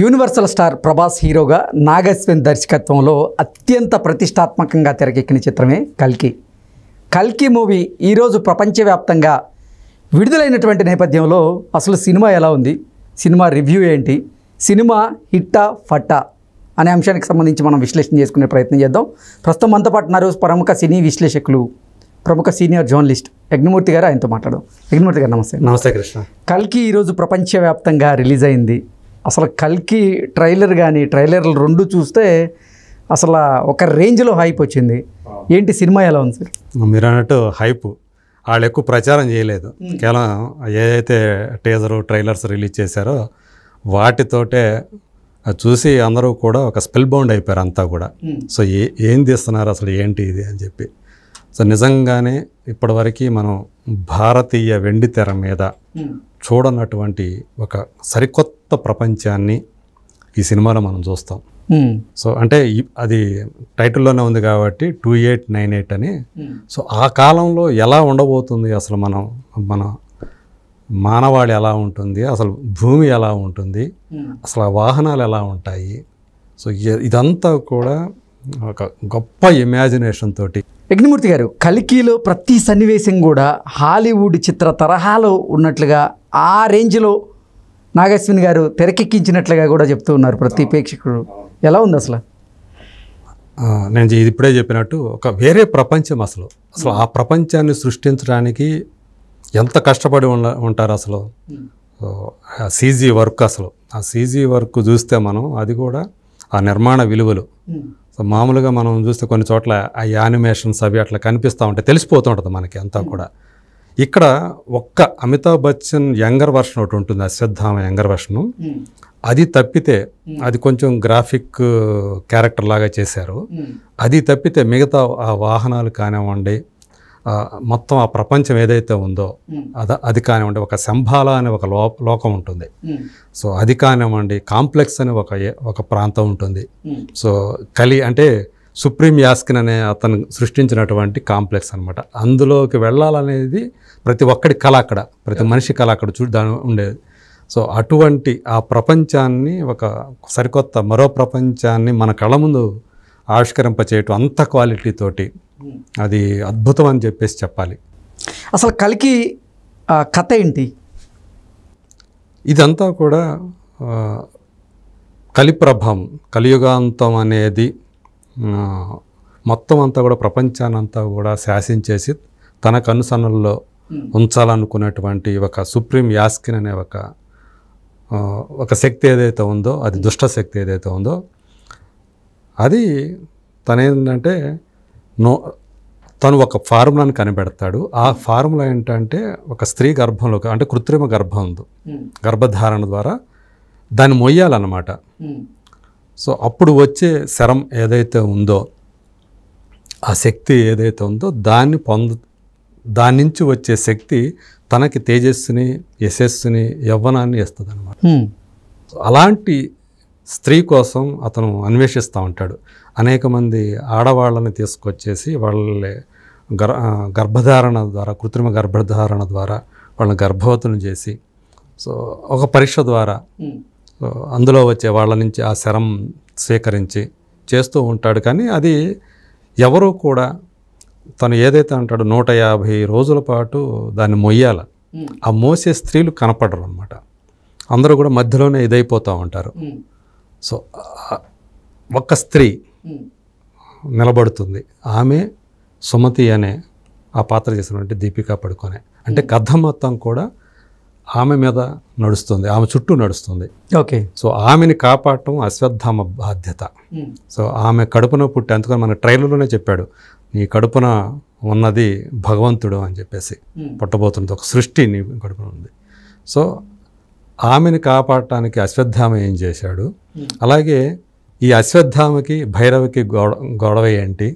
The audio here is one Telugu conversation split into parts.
యూనివర్సల్ స్టార్ ప్రభాస్ హీరోగా నాగశ్వన్ దర్శకత్వంలో అత్యంత ప్రతిష్టాత్మకంగా తెరకెక్కిన చిత్రమే కల్కి కల్కి మూవీ ఈరోజు ప్రపంచవ్యాప్తంగా విడుదలైనటువంటి నేపథ్యంలో అసలు సినిమా ఎలా ఉంది సినిమా రివ్యూ ఏంటి సినిమా హిట్టా ఫట్టా అనే అంశానికి సంబంధించి మనం విశ్లేషణ చేసుకునే ప్రయత్నం చేద్దాం ప్రస్తుతం మనతో పాటు రోజు ప్రముఖ సినీ విశ్లేషకులు ప్రముఖ సీనియర్ జర్నలిస్ట్ యజ్ఞమూర్తి గారు ఆయనతో మాట్లాడదాం యజ్ఞమూర్తి గారు నమస్తే నమస్తే కృష్ణ కల్కి ఈరోజు ప్రపంచవ్యాప్తంగా రిలీజ్ అయింది అసలు కల్కి ట్రైలర్ కానీ ట్రైలర్లు రెండు చూస్తే అసలు ఒక రేంజ్లో హైప్ వచ్చింది ఏంటి సినిమా ఎలా ఉంది సార్ మీరు అన్నట్టు హైప్ వాళ్ళు ఎక్కువ ప్రచారం చేయలేదు కేవలం ఏదైతే టీజరు ట్రైలర్స్ రిలీజ్ చేశారో వాటితోటే చూసి అందరూ కూడా ఒక స్పెల్ బౌండ్ అయిపోయారు అంతా కూడా సో ఏ ఏం తీస్తున్నారు అసలు ఏంటి ఇది అని చెప్పి సో నిజంగానే ఇప్పటివరకు మనం భారతీయ వెండి తెర మీద చూడనటువంటి ఒక సరికొత్త ప్రపంచాన్ని ఈ సినిమాలో మనం చూస్తాం hmm. సో అంటే అది టైటిల్లోనే ఉంది కాబట్టి టూ ఎయిట్ నైన్ ఎయిట్ అని hmm. సో ఆ కాలంలో ఎలా ఉండబోతుంది అసలు మనం మన మానవాళి ఎలా ఉంటుంది అసలు భూమి ఎలా ఉంటుంది hmm. అసలు వాహనాలు ఎలా ఉంటాయి సో ఇదంతా కూడా ఒక గొప్ప ఇమాజినేషన్ తోటి యజ్ఞమూర్తి గారు కలికిలో ప్రతి సన్నివేశం కూడా హాలీవుడ్ చిత్ర తరహాలో ఉన్నట్లుగా ఆ రేంజ్లో నాగశ్విని గారు తెరకెక్కించినట్లుగా కూడా చెప్తూ ఉన్నారు ప్రతి ప్రేక్షకుడు ఎలా ఉంది అసలు నేను ఇప్పుడే చెప్పినట్టు ఒక వేరే ప్రపంచం అసలు అసలు ఆ ప్రపంచాన్ని సృష్టించడానికి ఎంత కష్టపడి ఉంటారు అసలు సీజీ వర్క్ అసలు ఆ సీజీ వర్క్ చూస్తే మనం అది కూడా ఆ నిర్మాణ విలువలు సో మామూలుగా మనం చూస్తే కొన్ని చోట్ల ఆ యానిమేషన్స్ అవి అట్లా కనిపిస్తూ ఉంటాయి తెలిసిపోతూ ఉంటుంది మనకి అంతా hmm. కూడా ఇక్కడ ఒక్క అమితాబ్ బచ్చన్ యంగర్ వర్షన్ ఒకటి ఉంటుంది ఆ యంగర్ వర్షను hmm. అది తప్పితే hmm. అది కొంచెం గ్రాఫిక్ uh, క్యారెక్టర్ లాగా చేశారు అది తప్పితే మిగతా ఆ వాహనాలు కానివ్వండి మొత్తం ఆ ప్రపంచం ఏదైతే ఉందో అద అది కానివ్వండి ఒక సంభాల అనే ఒక లో లోకం ఉంటుంది సో అది కానివ్వండి కాంప్లెక్స్ అనే ఒక ఒక ప్రాంతం ఉంటుంది సో కలి అంటే సుప్రీం యాస్కిన్ అనే అతను సృష్టించినటువంటి కాంప్లెక్స్ అనమాట అందులోకి వెళ్ళాలనేది ప్రతి ఒక్కడి కళ అక్కడ ప్రతి మనిషి కళ అక్కడ చూడు దాని ఉండేది సో అటువంటి ఆ ప్రపంచాన్ని ఒక సరికొత్త మరో ప్రపంచాన్ని మన కళ ముందు ఆవిష్కరింపచేయటం అంత క్వాలిటీతోటి అది అద్భుతం అని చెప్పేసి చెప్పాలి అసలు కలికి కథ ఏంటి ఇదంతా కూడా కలిప్రభం కలియుగాంతం అనేది మొత్తం అంతా కూడా ప్రపంచానంతా కూడా శాసించేసి తన కనుసనల్లో ఉంచాలనుకునేటువంటి ఒక సుప్రీం యాస్కిన్ అనే ఒక ఒక శక్తి ఏదైతే ఉందో అది దుష్ట శక్తి ఏదైతే ఉందో అది తనేంటంటే నో తను ఒక ఫార్ములాను కనిపెడతాడు ఆ ఫార్ములా ఏంటంటే ఒక స్త్రీ గర్భంలో అంటే కృత్రిమ గర్భం ఉంది hmm. గర్భధారణ ద్వారా దాన్ని మొయ్యాలన్నమాట hmm. సో అప్పుడు వచ్చే శరం ఏదైతే ఉందో ఆ శక్తి ఏదైతే ఉందో దాన్ని పొంద దాని నుంచి వచ్చే శక్తి తనకి తేజస్సుని యశస్సుని యవ్వనాన్ని ఇస్తుంది అనమాట hmm. అలాంటి స్త్రీ కోసం అతను అన్వేషిస్తూ ఉంటాడు అనేక మంది ఆడవాళ్ళని తీసుకొచ్చేసి వాళ్ళ గర్ గర్భధారణ ద్వారా కృత్రిమ గర్భధారణ ద్వారా వాళ్ళని గర్భవతులను చేసి సో ఒక పరీక్ష ద్వారా అందులో వచ్చే వాళ్ళ నుంచి ఆ శరం స్వీకరించి చేస్తూ ఉంటాడు కానీ అది ఎవరూ కూడా తను ఏదైతే అంటాడో నూట యాభై రోజుల పాటు దాన్ని మొయ్యాల ఆ మోసే స్త్రీలు కనపడరు అనమాట అందరూ కూడా మధ్యలోనే ఇదైపోతూ ఉంటారు సో ఒక స్త్రీ నిలబడుతుంది ఆమె సుమతి అనే ఆ పాత్ర చేసినటువంటి దీపికా పడుకొనే అంటే hmm. కథ మొత్తం కూడా ఆమె మీద నడుస్తుంది ఆమె చుట్టూ నడుస్తుంది ఓకే సో ఆమెని కాపాడటం అశ్వత్థామ బాధ్యత hmm. సో ఆమె కడుపున పుట్టి అందుకని మన ట్రైలర్లోనే చెప్పాడు నీ కడుపున ఉన్నది భగవంతుడు అని చెప్పేసి hmm. పుట్టబోతున్నది ఒక సృష్టి నీ కడుపున ఉంది సో ఆమెను కాపాడటానికి అశ్వత్థామ ఏం చేశాడు అలాగే ఈ అశ్వత్థామకి భైరవకి గొడవ ఏంటి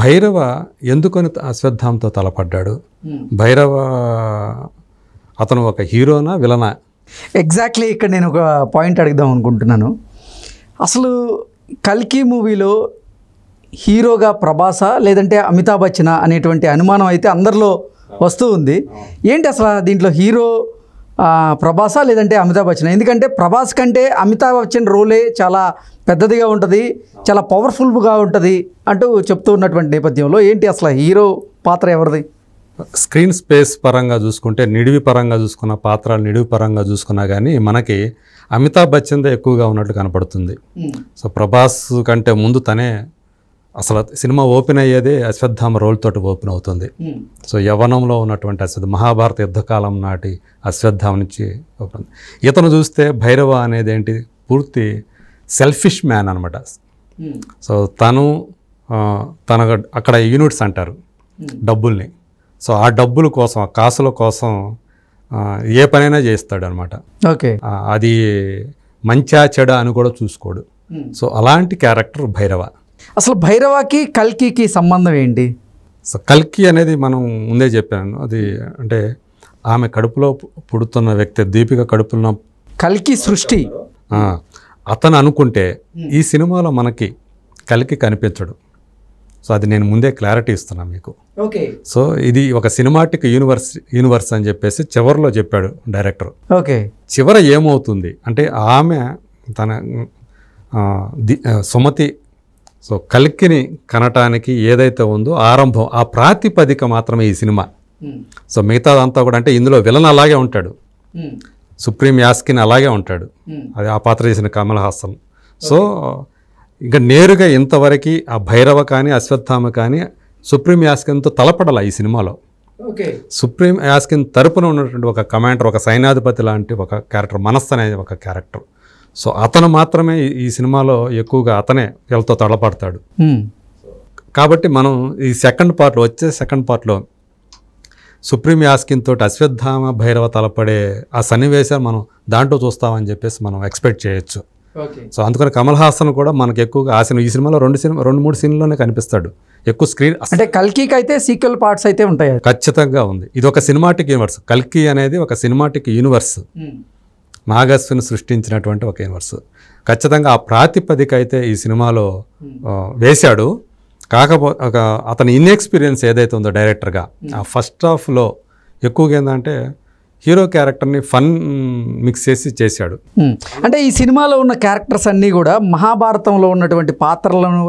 భైరవ ఎందుకని అశ్వత్థామతో తలపడ్డాడు భైరవ అతను ఒక హీరోనా విలనా ఎగ్జాక్ట్లీ ఇక్కడ నేను ఒక పాయింట్ అడుగుదాం అనుకుంటున్నాను అసలు కల్కి మూవీలో హీరోగా ప్రభాస లేదంటే అమితాబ్ బచ్చన అనేటువంటి అనుమానం అయితే అందరిలో వస్తూ ఉంది ఏంటి అసలు దీంట్లో హీరో ప్రభాసా లేదంటే అమితాబ్ బచ్చన్ ఎందుకంటే ప్రభాస్ కంటే అమితాబ్ బచ్చన్ రోలే చాలా పెద్దదిగా ఉంటుంది చాలా పవర్ఫుల్గా ఉంటుంది అంటూ చెప్తూ ఉన్నటువంటి నేపథ్యంలో ఏంటి అసలు హీరో పాత్ర ఎవరిది స్క్రీన్ స్పేస్ పరంగా చూసుకుంటే నిడివి పరంగా చూసుకున్న పాత్ర నిడివి పరంగా చూసుకున్నా కానీ మనకి అమితాబ్ బచ్చన్దే ఎక్కువగా ఉన్నట్టు కనపడుతుంది సో ప్రభాస్ కంటే ముందు తనే అసలు సినిమా ఓపెన్ అయ్యేది అశ్వత్థామ రోల్ తోటి ఓపెన్ అవుతుంది hmm. సో యవనంలో ఉన్నటువంటి అశ్వత్ మహాభారత యుద్ధకాలం నాటి అశ్వత్థామ నుంచి ఓపెన్ ఇతను చూస్తే భైరవ అనేది ఏంటి పూర్తి సెల్ఫిష్ మ్యాన్ అనమాట సో తను తన అక్కడ యూనిట్స్ అంటారు hmm. డబ్బుల్ని సో ఆ డబ్బుల కోసం ఆ కాసుల కోసం ఏ పనైనా చేస్తాడు అనమాట ఓకే అది మంచా చెడ అని కూడా చూసుకోడు hmm. సో అలాంటి క్యారెక్టర్ భైరవ అసలు భైరవకి కల్కికి సంబంధం ఏంటి సో కల్కి అనేది మనం ముందే చెప్పాను అది అంటే ఆమె కడుపులో పుడుతున్న వ్యక్తి దీపిక కడుపులో కల్కి సృష్టి అతను అనుకుంటే ఈ సినిమాలో మనకి కలికి కనిపించడు సో అది నేను ముందే క్లారిటీ ఇస్తున్నాను మీకు ఓకే సో ఇది ఒక సినిమాటిక్ యూనివర్స్ యూనివర్స్ అని చెప్పేసి చివరిలో చెప్పాడు డైరెక్టర్ ఓకే చివర ఏమవుతుంది అంటే ఆమె తన సుమతి సో కల్కిని కనటానికి ఏదైతే ఉందో ఆరంభం ఆ ప్రాతిపదిక మాత్రమే ఈ సినిమా సో మిగతాదంతా కూడా అంటే ఇందులో విలన్ అలాగే ఉంటాడు సుప్రీం యాస్కిన్ అలాగే ఉంటాడు అది ఆ పాత్ర చేసిన కమల్ హాసన్ సో ఇంకా నేరుగా ఇంతవరకు ఆ భైరవ కానీ అశ్వత్థామ కానీ సుప్రీం యాస్కిన్తో తలపడాల ఈ సినిమాలో సుప్రీం యాస్కిన్ తరపున ఉన్నటువంటి ఒక కమాండర్ ఒక సైనాధిపతి లాంటి ఒక క్యారెక్టర్ మనస్సు అనేది ఒక క్యారెక్టర్ సో అతను మాత్రమే ఈ సినిమాలో ఎక్కువగా అతనే వీళ్ళతో తడపడతాడు కాబట్టి మనం ఈ సెకండ్ పార్ట్లో వచ్చే సెకండ్ పార్ట్లో సుప్రీం యాస్కిన్ తోటి అశ్వత్థామ భైరవ తలపడే ఆ సన్నివేశాలు మనం దాంట్లో చూస్తామని చెప్పేసి మనం ఎక్స్పెక్ట్ చేయొచ్చు సో అందుకని కమల్ హాసన్ కూడా మనకు ఎక్కువగా ఆ సినిమా ఈ సినిమాలో రెండు సినిమా రెండు మూడు సీన్లోనే కనిపిస్తాడు ఎక్కువ స్క్రీన్ అంటే కల్కీకి అయితే సీక్వెల్ పార్ట్స్ అయితే ఉంటాయి ఖచ్చితంగా ఉంది ఇది ఒక సినిమాటిక్ యూనివర్స్ కల్కీ అనేది ఒక సినిమాటిక్ యూనివర్స్ నాగస్సును సృష్టించినటువంటి ఒక యూనివర్స్ ఖచ్చితంగా ఆ ప్రాతిపదిక అయితే ఈ సినిమాలో hmm. వేశాడు కాకపోతే ఒక అతని ఇన్ఎక్స్పీరియన్స్ ఏదైతే ఉందో డైరెక్టర్గా hmm. ఆ ఫస్ట్ హాఫ్లో ఎక్కువగా ఏంటంటే హీరో క్యారెక్టర్ని ఫన్ మిక్స్ చేసి చేశాడు hmm. అంటే ఈ సినిమాలో ఉన్న క్యారెక్టర్స్ అన్నీ కూడా మహాభారతంలో ఉన్నటువంటి పాత్రలను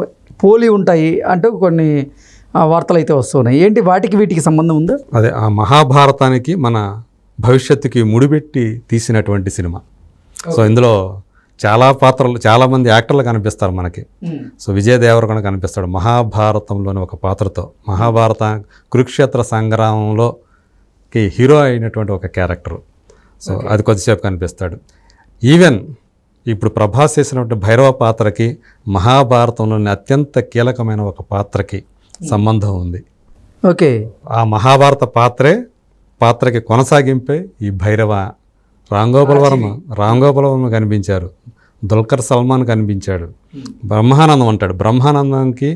పోలి ఉంటాయి అంటూ కొన్ని వార్తలు అయితే వస్తున్నాయి ఏంటి వాటికి వీటికి సంబంధం ఉందా అదే ఆ మహాభారతానికి మన భవిష్యత్తుకి ముడిపెట్టి తీసినటువంటి సినిమా సో ఇందులో చాలా పాత్రలు చాలామంది యాక్టర్లు కనిపిస్తారు మనకి సో విజయ్ దేవరకొండ కనిపిస్తాడు మహాభారతంలోని ఒక పాత్రతో మహాభారత కురుక్షేత్ర సంగ్రామంలోకి హీరో అయినటువంటి ఒక క్యారెక్టర్ సో అది కొద్దిసేపు కనిపిస్తాడు ఈవెన్ ఇప్పుడు ప్రభాస్ చేసినటువంటి భైరవ పాత్రకి మహాభారతంలోని అత్యంత కీలకమైన ఒక పాత్రకి సంబంధం ఉంది ఓకే ఆ మహాభారత పాత్రే పాత్రకి కొనసాగింపే ఈ భైరవ రాంగోపాల వర్మ రాంగోపాల వర్మ కనిపించారు దుల్కర్ సల్మాన్ కనిపించాడు బ్రహ్మానందం అంటాడు బ్రహ్మానందంకి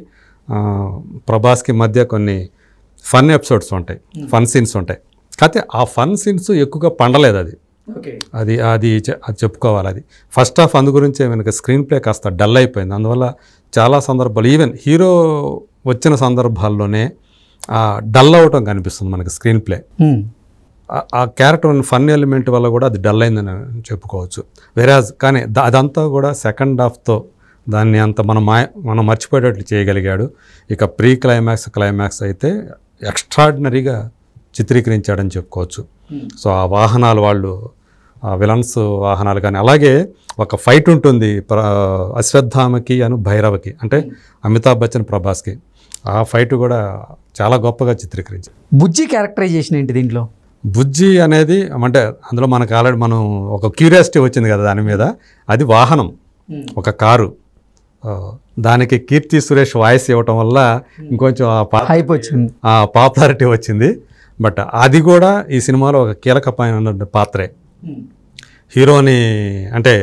ప్రభాస్కి మధ్య కొన్ని ఫన్ ఎపిసోడ్స్ ఉంటాయి hmm. ఫన్ సీన్స్ ఉంటాయి కాకపోతే ఆ ఫన్ సీన్స్ ఎక్కువగా పండలేదు అది అది అది చెప్పుకోవాలి అది ఫస్ట్ హాఫ్ అందు గురించి వెనక స్క్రీన్ ప్లే కాస్త డల్ అయిపోయింది అందువల్ల చాలా సందర్భాలు ఈవెన్ హీరో వచ్చిన సందర్భాల్లోనే డల్ అవటం కనిపిస్తుంది మనకి స్క్రీన్ ప్లే hmm. ఆ క్యారెక్టర్ ఫన్ ఎలిమెంట్ వల్ల కూడా అది డల్ అయిందని చెప్పుకోవచ్చు వెరాజ్ కానీ అదంతా కూడా సెకండ్ హాఫ్తో దాన్ని అంత మనం మా మనం మర్చిపోయేటట్లు చేయగలిగాడు ఇక ప్రీ క్లైమాక్స్ క్లైమాక్స్ అయితే ఎక్స్ట్రాడినరీగా చిత్రీకరించాడని చెప్పుకోవచ్చు hmm. సో ఆ వాహనాలు వాళ్ళు ఆ విలన్స్ వాహనాలు కానీ అలాగే ఒక ఫైట్ ఉంటుంది ప్ర అశ్వత్థామకి అను భైరవకి అంటే అమితాబ్ బచ్చన్ ప్రభాస్కి ఆ ఫైట్ కూడా చాలా గొప్పగా చిత్రీకరించారు బుజ్జి క్యారెక్టరైజేషన్ ఏంటి దీంట్లో బుజ్జి అనేది అంటే అందులో మనకు ఆల్రెడీ మనం ఒక క్యూరియాసిటీ వచ్చింది కదా దాని మీద అది వాహనం hmm. ఒక కారు దానికి కీర్తి సురేష్ వాయిస్ ఇవ్వటం వల్ల hmm. ఇంకొంచెం హైప్ వచ్చింది ఆ పాపులారిటీ వచ్చింది బట్ అది కూడా ఈ సినిమాలో ఒక కీలకమైన పాత్రే hmm. హీరోని అంటే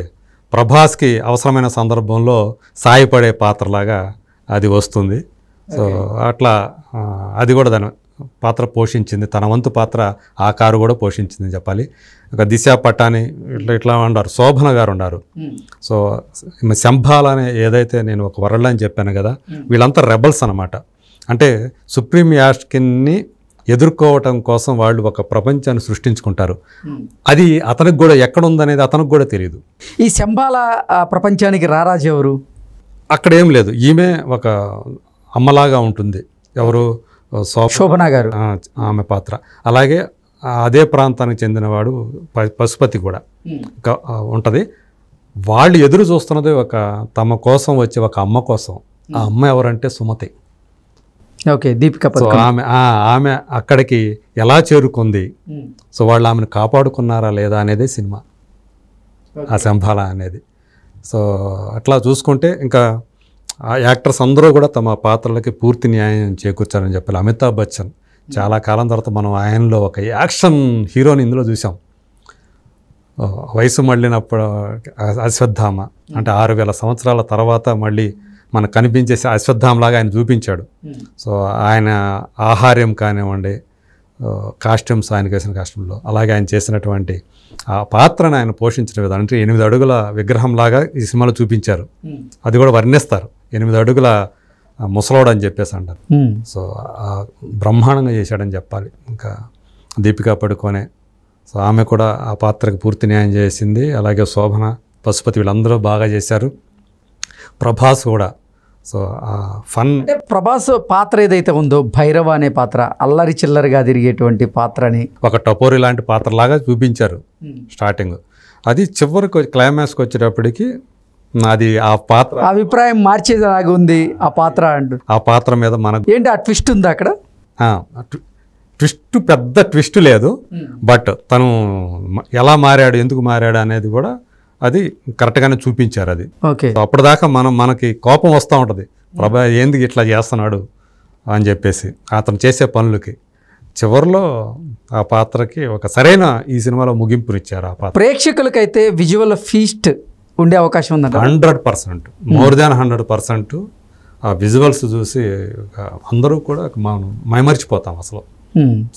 ప్రభాస్కి అవసరమైన సందర్భంలో సాయపడే పాత్రలాగా అది వస్తుంది సో అట్లా అది కూడా దాని పాత్ర పోషించింది తన వంతు పాత్ర ఆ కారు కూడా పోషించింది చెప్పాలి ఒక దిశ పట్టాని ఇట్లా ఇట్లా ఉండారు శోభన గారు ఉన్నారు సో శంభాల్ అనే ఏదైతే నేను ఒక వరల్డ్ అని చెప్పాను కదా వీళ్ళంతా రెబల్స్ అనమాట అంటే సుప్రీం యాస్కిన్ని ఎదుర్కోవటం కోసం వాళ్ళు ఒక ప్రపంచాన్ని సృష్టించుకుంటారు అది అతనికి కూడా ఎక్కడ ఉందనేది అతనికి కూడా తెలియదు ఈ శంబాల ప్రపంచానికి రారాజు ఎవరు అక్కడేం లేదు ఈమె ఒక అమ్మలాగా ఉంటుంది ఎవరు శోభన గారు ఆమె పాత్ర అలాగే అదే ప్రాంతానికి చెందినవాడు పశుపతి కూడా ఉంటుంది వాళ్ళు ఎదురు చూస్తున్నది ఒక తమ కోసం వచ్చే ఒక అమ్మ కోసం ఆ అమ్మ ఎవరంటే సుమతి ఓకే దీపిక ఆమె ఆమె అక్కడికి ఎలా చేరుకుంది సో వాళ్ళు ఆమెను కాపాడుకున్నారా లేదా అనేది సినిమా ఆ సంభాల అనేది సో అట్లా చూసుకుంటే ఇంకా ఆ యాక్టర్స్ అందరూ కూడా తమ పాత్రలకి పూర్తి న్యాయం చేకూర్చారని చెప్పాలి అమితాబ్ బచ్చన్ చాలా కాలం తర్వాత మనం ఆయనలో ఒక యాక్షన్ హీరోని ఇందులో చూసాం వయసు మళ్ళినప్పుడు అశ్వత్థామ అంటే ఆరు వేల సంవత్సరాల తర్వాత మళ్ళీ మనకు కనిపించేసి అశ్వత్థామలాగా ఆయన చూపించాడు hmm. సో ఆయన ఆహార్యం కానివ్వండి కాస్ట్యూమ్స్ ఆయన వేసిన కాస్ట్యూమ్లో అలాగే ఆయన చేసినటువంటి ఆ పాత్రను ఆయన పోషించిన విధానం అంటే ఎనిమిది అడుగుల విగ్రహంలాగా ఈ సినిమాలో చూపించారు hmm. అది కూడా వర్ణిస్తారు ఎనిమిది అడుగుల ముసలోడు అని చెప్పేసి అంటారు సో బ్రహ్మాండంగా చేశాడని చెప్పాలి ఇంకా దీపికా పడుకోనే సో ఆమె కూడా ఆ పాత్రకు పూర్తి న్యాయం చేసింది అలాగే శోభన పశుపతి వీళ్ళందరూ బాగా చేశారు ప్రభాస్ కూడా సో ఆ ఫన్ ప్రభాస్ పాత్ర ఏదైతే ఉందో భైరవ అనే పాత్ర అల్లరి చిల్లరిగా తిరిగేటువంటి పాత్రని ఒక టపోరి లాంటి పాత్రలాగా చూపించారు స్టార్టింగ్ అది చివరికి క్లైమాక్స్కి వచ్చేటప్పటికి నాది ఆ పాత్ర అభిప్రాయం మార్చేది నాకు ఉంది ఆ పాత్ర అంటూ ఆ పాత్ర మీద మనకు ఏంటి ఆ ట్విస్ట్ ఉంది అక్కడ ట్విస్ట్ పెద్ద ట్విస్ట్ లేదు hmm. బట్ తను ఎలా మారాడు ఎందుకు మారాడు అనేది కూడా అది కరెక్ట్గానే చూపించారు అది ఓకే అప్పటిదాకా మనం మనకి కోపం వస్తూ ఉంటుంది ప్రభా ఏంది ఇట్లా చేస్తున్నాడు అని చెప్పేసి అతను చేసే పనులకి చివరిలో ఆ పాత్రకి ఒక సరైన ఈ సినిమాలో ముగింపునిచ్చారు ఆ పాత్ర ప్రేక్షకులకైతే విజువల్ ఫీస్ట్ ఉండే అవకాశం ఉందంట hundred percent more than hundred percent ఆ విజువల్స్ చూసి అందరూ కూడా మనం మైమర్చిపోతాం అసలు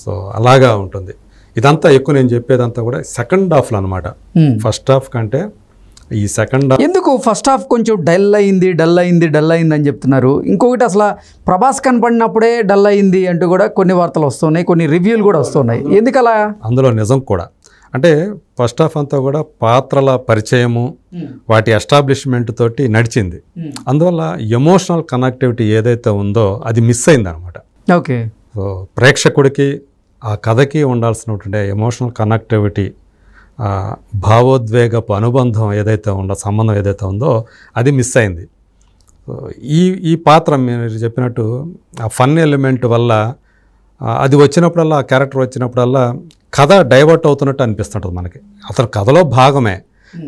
సో అలాగా ఉంటుంది ఇదంతా ఎక్కువ నేను చెప్పేదంతా కూడా సెకండ్ హాఫ్లో అనమాట ఫస్ట్ హాఫ్ కంటే ఈ సెకండ్ ఎందుకు ఫస్ట్ హాఫ్ కొంచెం డల్ అయింది డల్ అయింది డల్ అయింది అని చెప్తున్నారు ఇంకొకటి అసలు ప్రభాస్ కనపడినప్పుడే డల్ అయింది అంటూ కూడా కొన్ని వార్తలు వస్తున్నాయి కొన్ని రివ్యూలు కూడా వస్తున్నాయి ఎందుకలా అందులో నిజం కూడా అంటే ఫస్ట్ ఆఫ్ అంతా కూడా పాత్రల పరిచయము వాటి ఎస్టాబ్లిష్మెంట్ తోటి నడిచింది అందువల్ల ఎమోషనల్ కనెక్టివిటీ ఏదైతే ఉందో అది మిస్ అయింది అనమాట ఓకే సో ప్రేక్షకుడికి ఆ కథకి ఉండాల్సినటువంటి ఎమోషనల్ కనెక్టివిటీ భావోద్వేగపు అనుబంధం ఏదైతే ఉందో సంబంధం ఏదైతే ఉందో అది మిస్ అయింది ఈ ఈ పాత్ర మీరు చెప్పినట్టు ఆ ఫన్ ఎలిమెంట్ వల్ల అది వచ్చినప్పుడల్లా ఆ క్యారెక్టర్ వచ్చినప్పుడల్లా కథ డైవర్ట్ అవుతున్నట్టు అనిపిస్తుంటుంది మనకి అతను కథలో భాగమే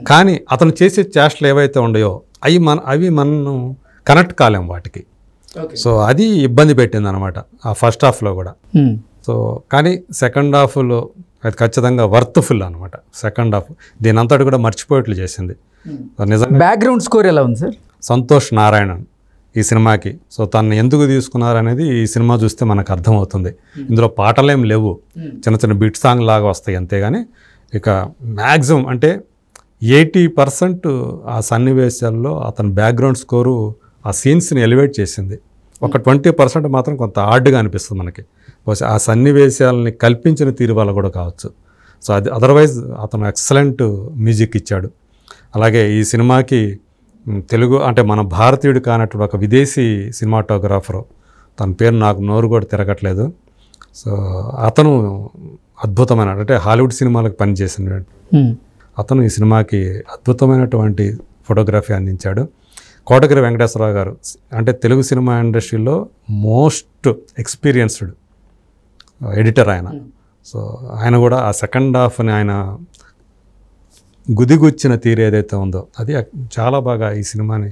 కానీ అతను చేసే చేష్టలు ఏవైతే ఉన్నాయో అవి మన అవి మనం కనెక్ట్ కాలేం వాటికి సో అది ఇబ్బంది పెట్టింది అనమాట ఆ ఫస్ట్ హాఫ్లో కూడా సో కానీ సెకండ్ హాఫ్లో అది ఖచ్చితంగా వర్త్ ఫుల్ అనమాట సెకండ్ హాఫ్ దీని అంతటి కూడా మర్చిపోయేట్లు చేసింది నిజంగా బ్యాక్గ్రౌండ్ స్కోర్ ఎలా ఉంది సార్ సంతోష్ నారాయణన్ ఈ సినిమాకి సో తను ఎందుకు తీసుకున్నారనేది ఈ సినిమా చూస్తే మనకు అర్థమవుతుంది ఇందులో పాటలేం లేవు చిన్న చిన్న బిట్ సాంగ్ లాగా వస్తాయి అంతేగాని ఇక మ్యాక్సిమం అంటే ఎయిటీ పర్సెంట్ ఆ సన్నివేశాల్లో అతని బ్యాక్గ్రౌండ్ స్కోరు ఆ సీన్స్ని ఎలివేట్ చేసింది ఒక ట్వంటీ పర్సెంట్ మాత్రం కొంత హార్డ్గా అనిపిస్తుంది మనకి బహుశా ఆ సన్నివేశాలని కల్పించిన తీరు వల్ల కూడా కావచ్చు సో అది అదర్వైజ్ అతను ఎక్సలెంట్ మ్యూజిక్ ఇచ్చాడు అలాగే ఈ సినిమాకి తెలుగు అంటే మన భారతీయుడు కానటువంటి ఒక విదేశీ సినిమాటోగ్రాఫరు తన పేరు నాకు నోరు కూడా తిరగట్లేదు సో అతను అద్భుతమైన అంటే హాలీవుడ్ సినిమాలకు పనిచేసిన అతను ఈ సినిమాకి అద్భుతమైనటువంటి ఫోటోగ్రఫీ అందించాడు కోటగిరి వెంకటేశ్వరరావు గారు అంటే తెలుగు సినిమా ఇండస్ట్రీలో మోస్ట్ ఎక్స్పీరియన్స్డ్ ఎడిటర్ ఆయన సో ఆయన కూడా ఆ సెకండ్ హాఫ్ని ఆయన గుదిగుచ్చిన తీరు ఏదైతే ఉందో అది చాలా బాగా ఈ సినిమాని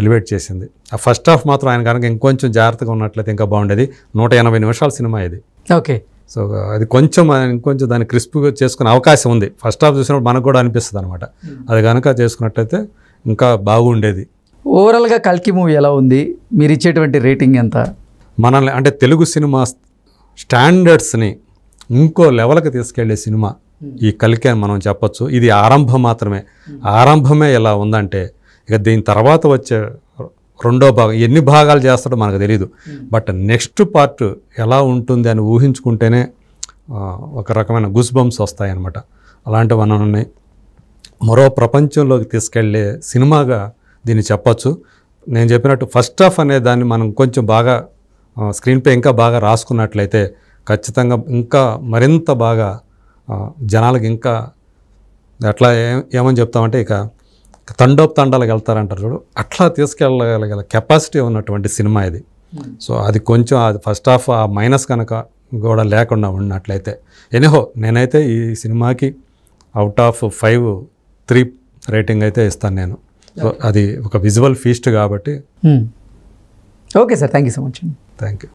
ఎలివేట్ చేసింది ఆ ఫస్ట్ హాఫ్ మాత్రం ఆయన కనుక ఇంకొంచెం జాగ్రత్తగా ఉన్నట్లయితే ఇంకా బాగుండేది నూట ఎనభై నిమిషాల సినిమా ఇది ఓకే సో అది కొంచెం ఇంకొంచెం దాన్ని క్రిస్ప్గా చేసుకునే అవకాశం ఉంది ఫస్ట్ హాఫ్ చూసినప్పుడు మనకు కూడా అనిపిస్తుంది అనమాట hmm. అది కనుక చేసుకున్నట్లయితే ఇంకా బాగుండేది ఓవరాల్గా కల్కి మూవీ ఎలా ఉంది మీరు ఇచ్చేటువంటి రేటింగ్ ఎంత మనల్ని అంటే తెలుగు సినిమా స్టాండర్డ్స్ని ఇంకో లెవెల్కి తీసుకెళ్లే సినిమా ఈ కలికి అని మనం చెప్పచ్చు ఇది ఆరంభం మాత్రమే ఆరంభమే ఎలా ఉందంటే ఇక దీని తర్వాత వచ్చే రెండో భాగం ఎన్ని భాగాలు చేస్తాడో మనకు తెలియదు బట్ నెక్స్ట్ పార్ట్ ఎలా ఉంటుంది అని ఊహించుకుంటేనే ఒక రకమైన గుస్ బంప్స్ అలాంటి మనల్ని మరో ప్రపంచంలోకి తీసుకెళ్లే సినిమాగా దీన్ని చెప్పచ్చు నేను చెప్పినట్టు ఫస్ట్ హాఫ్ అనే దాన్ని మనం కొంచెం బాగా స్క్రీన్పై ఇంకా బాగా రాసుకున్నట్లయితే ఖచ్చితంగా ఇంకా మరింత బాగా జనాలకు ఇంకా అట్లా ఏమని చెప్తామంటే ఇక తండోప్ తండాలకు వెళ్తారంటారు చూడు అట్లా తీసుకెళ్ళగల కెపాసిటీ ఉన్నటువంటి సినిమా ఇది hmm. సో అది కొంచెం అది ఫస్ట్ ఆఫ్ ఆ మైనస్ కనుక కూడా లేకుండా ఉన్నట్లయితే ఎనీహో నేనైతే ఈ సినిమాకి out of five three rating అయితే ఇస్తాను నేను సో అది ఒక విజువల్ ఫీస్ట్ కాబట్టి okay sir thank you so much thank you